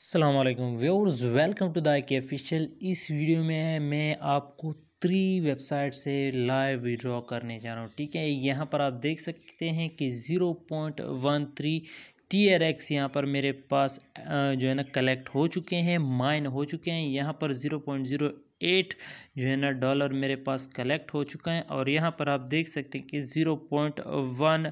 असलकम व्यवर्स welcome to thy के official इस वीडियो में मैं आपको थ्री वेबसाइट से लाइव विड्रॉ करने जा रहा हूँ ठीक है यहाँ पर आप देख सकते हैं कि zero point one three T R X यहाँ पर मेरे पास जो है ना कलेक्ट हो चुके हैं माइन हो चुके हैं यहाँ पर ज़ीरो पॉइंट ज़ीरो एट जो है ना डॉलर मेरे पास कलेक्ट हो चुका है और यहाँ पर आप देख सकते हैं कि ज़ीरो पॉइंट वन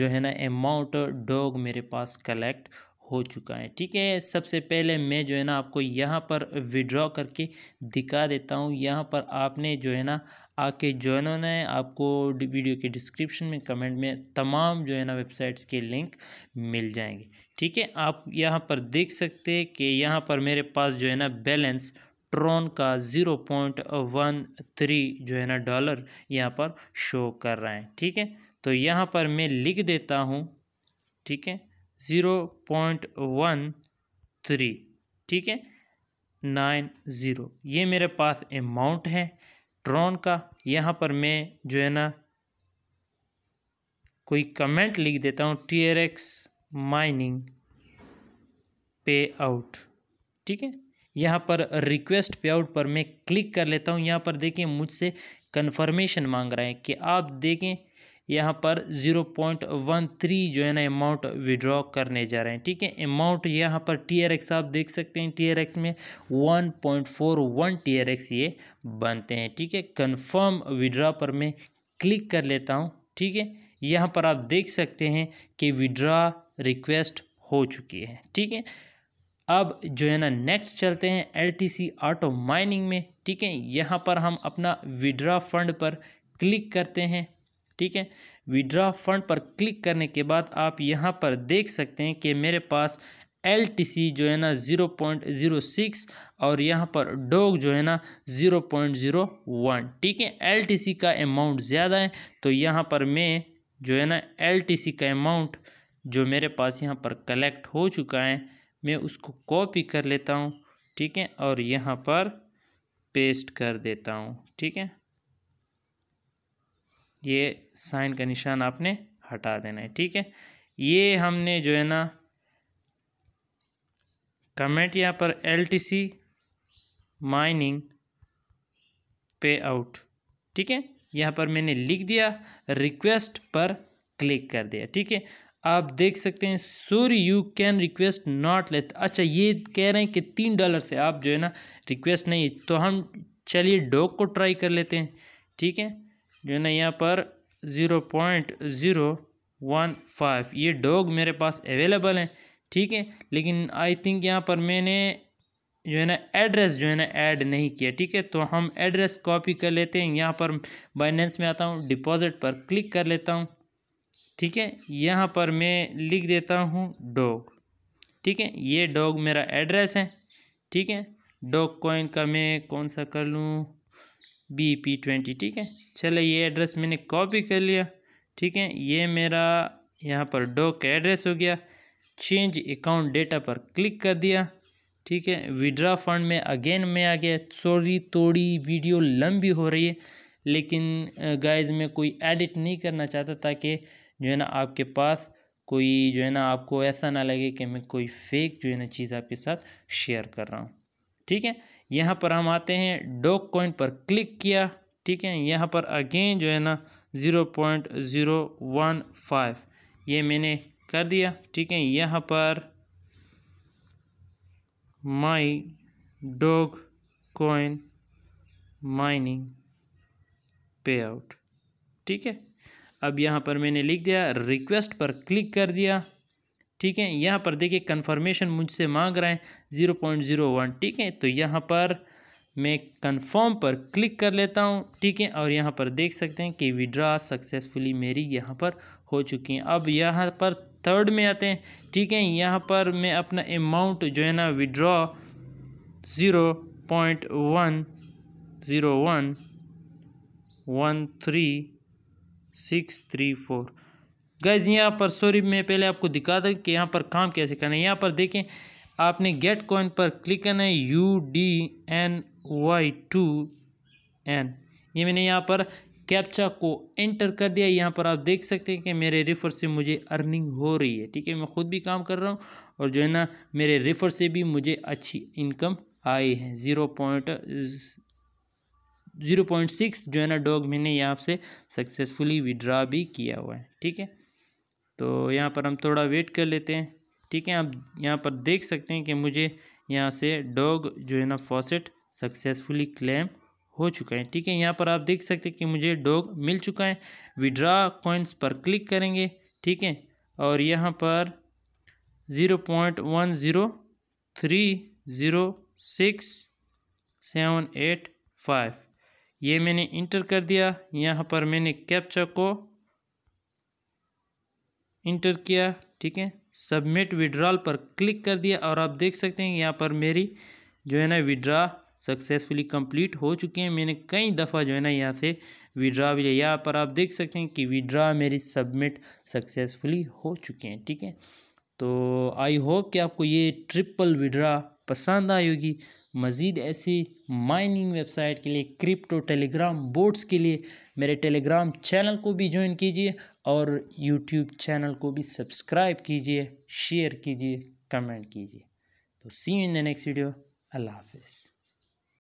जो है ना अमाउंट डॉग मेरे पास कलेक्ट हो चुका है ठीक है सबसे पहले मैं जो है ना आपको यहाँ पर विड्रॉ करके दिखा देता हूँ यहाँ पर आपने जो है ना आके ज्वाइन होना है आपको वीडियो के डिस्क्रिप्शन में कमेंट में तमाम जो है ना वेबसाइट्स के लिंक मिल जाएंगे ठीक है आप यहाँ पर देख सकते हैं कि यहाँ पर मेरे पास जो है ना बैलेंस ट्रॉन का ज़ीरो पॉइंट वन थ्री जो है ना डॉलर यहाँ पर शो कर रहा है ठीक है तो यहाँ पर मैं लिख देता हूँ ठीक है ज़ीरो पॉइंट वन थ्री ठीक है नाइन ज़ीरो ये मेरे पास अमाउंट है ट्रॉन का यहाँ पर मैं जो है ना कोई कमेंट लिख देता हूँ T R X mining pay out ठीक है यहाँ पर रिक्वेस्ट पे आउट पर मैं क्लिक कर लेता हूँ यहाँ पर देखें मुझसे कन्फर्मेशन मांग रहा है कि आप देखें यहाँ पर ज़ीरो पॉइंट वन थ्री जो है ना अमाउंट विड्रॉ करने जा रहे हैं ठीक है अमाउंट यहाँ पर टी आर एक्स आप देख सकते हैं टी आर एक्स में one point four one T R X ये बनते हैं ठीक है कन्फर्म विड्रॉ पर मैं क्लिक कर लेता हूँ ठीक है यहाँ पर आप देख सकते हैं कि विड्रॉ रिक्वेस्ट हो चुकी है ठीक है अब जो है ना नेक्स्ट चलते हैं सी ऑटो माइनिंग में ठीक है यहाँ पर हम अपना विड्रा फंड पर क्लिक करते हैं ठीक है विड्रा फंड पर क्लिक करने के बाद आप यहाँ पर देख सकते हैं कि मेरे पास एल टी सी जो है ना ज़ीरो पॉइंट ज़ीरो सिक्स और यहाँ पर डोग जो है ना ज़ीरो पॉइंट ज़ीरो वन ठीक है एल टी सी का अमाउंट ज़्यादा है तो यहाँ पर मैं जो है ना एल टी सी का अमाउंट जो मेरे पास यहाँ पर कलेक्ट हो चुका है मैं उसको कॉपी कर लेता हूँ ठीक है और यहाँ पर पेस्ट कर देता हूँ ठीक है ये साइन का निशान आपने हटा देना है ठीक है ये हमने जो है ना कमेंट यहाँ पर एलटीसी माइनिंग पे आउट ठीक है यहाँ पर मैंने लिख दिया रिक्वेस्ट पर क्लिक कर दिया ठीक है आप देख सकते हैं sorry you can request not less अच्छा ये कह रहे हैं कि तीन डॉलर से आप जो है ना रिक्वेस्ट नहीं तो हम चलिए डॉग को ट्राई कर लेते हैं ठीक है जो है ना यहाँ पर zero point zero one five ये डॉग मेरे पास अवेलेबल हैं ठीक है लेकिन आई थिंक यहाँ पर मैंने जो है ना एड्रेस जो है ना ऐड नहीं किया ठीक है तो हम एड्रेस कॉपी कर लेते हैं यहाँ पर बाइनेंस में आता हूँ डिपॉजिट पर क्लिक कर लेता हूँ ठीक है यहाँ पर मैं लिख देता हूँ डॉग ठीक है ये डॉग मेरा एड्रेस है ठीक है डॉग कॉइन का मैं कौन सा कर लूँ बी पी ट्वेंटी ठीक है चलो ये एड्रेस मैंने कॉपी कर लिया ठीक है ये मेरा यहाँ पर डॉक एड्रेस हो गया चेंज अकाउंट डेटा पर क्लिक कर दिया ठीक है विड्रा फंड में अगेन में आ गया सॉरी थोड़ी वीडियो लंबी हो रही है लेकिन गाइज मैं कोई एडिट नहीं करना चाहता ताकि जो है ना आपके पास कोई जो है ना आपको ऐसा ना लगे कि मैं कोई फेक जो है ना चीज़ आपके साथ शेयर कर रहा हूँ ठीक है यहाँ पर हम आते हैं डॉक कॉइन पर क्लिक किया ठीक है यहाँ पर अगेन जो है ना zero point zero one five ये मैंने कर दिया ठीक है यहाँ पर my dog coin mining pay out ठीक है अब यहाँ पर मैंने लिख दिया रिक्वेस्ट पर क्लिक कर दिया ठीक है यहाँ पर देखिए कन्फर्मेशन मुझसे मांग रहे हैं ज़ीरो पॉइंट ज़ीरो वन ठीक है तो यहाँ पर मैं कन्फर्म पर क्लिक कर लेता हूँ ठीक है और यहाँ पर देख सकते हैं कि विड्रा सक्सेसफुली मेरी यहाँ पर हो चुकी हैं अब यहाँ पर थर्ड में आते हैं ठीक है यहाँ पर मैं अपना अमाउंट जो है ना withdraw zero point one zero one one three six three four guys यहाँ पर सॉरी मैं पहले आपको दिखा दूँ कि यहाँ पर काम कैसे करना है यहाँ पर देखें आपने गेट कॉइन पर क्लिक करना है U D N Y two N ये मैंने यहाँ पर कैप्चा को एंटर कर दिया यहाँ पर आप देख सकते हैं कि मेरे रेफ़र से मुझे अर्निंग हो रही है ठीक है मैं ख़ुद भी काम कर रहा हूँ और जो है ना मेरे रेफ़र से भी मुझे अच्छी इनकम आई है zero point zero point six जो है ना डॉग मैंने यहाँ से सक्सेसफुली विड्रा भी किया हुआ है ठीक है तो यहाँ पर हम थोड़ा वेट कर लेते हैं ठीक है आप यहाँ पर देख सकते हैं कि मुझे यहाँ से डॉग जो है ना फॉसेट सक्सेसफुली क्लेम हो चुका है ठीक है यहाँ पर आप देख सकते हैं कि मुझे डॉग मिल चुका है विड्रा कॉइन्स पर क्लिक करेंगे ठीक है और यहाँ पर zero point one zero three zero six seven eight five ये मैंने इंटर कर दिया यहाँ पर मैंने कैप्चा को इंटर किया ठीक है सबमिट विड्रॉल पर क्लिक कर दिया और आप देख सकते हैं यहाँ पर मेरी जो है ना विड्रा सक्सेसफुली कंप्लीट हो चुकी हैं मैंने कई दफ़ा जो है ना यहाँ से विड्रा भी लिया यहाँ पर आप देख सकते हैं कि विड्रा मेरी सबमिट सक्सेसफुली हो चुके हैं ठीक है तो आई होप कि आपको ये ट्रिपल विड्रा पसंद आई होगी मज़ीद ऐसी माइनिंग वेबसाइट के लिए क्रिप्टो टेलीग्राम बोर्ड्स के लिए मेरे टेलीग्राम चैनल को भी ज्वाइन कीजिए और यूट्यूब चैनल को भी सब्सक्राइब कीजिए शेयर कीजिए कमेंट कीजिए तो see in the next video अल्लाह हाफिज़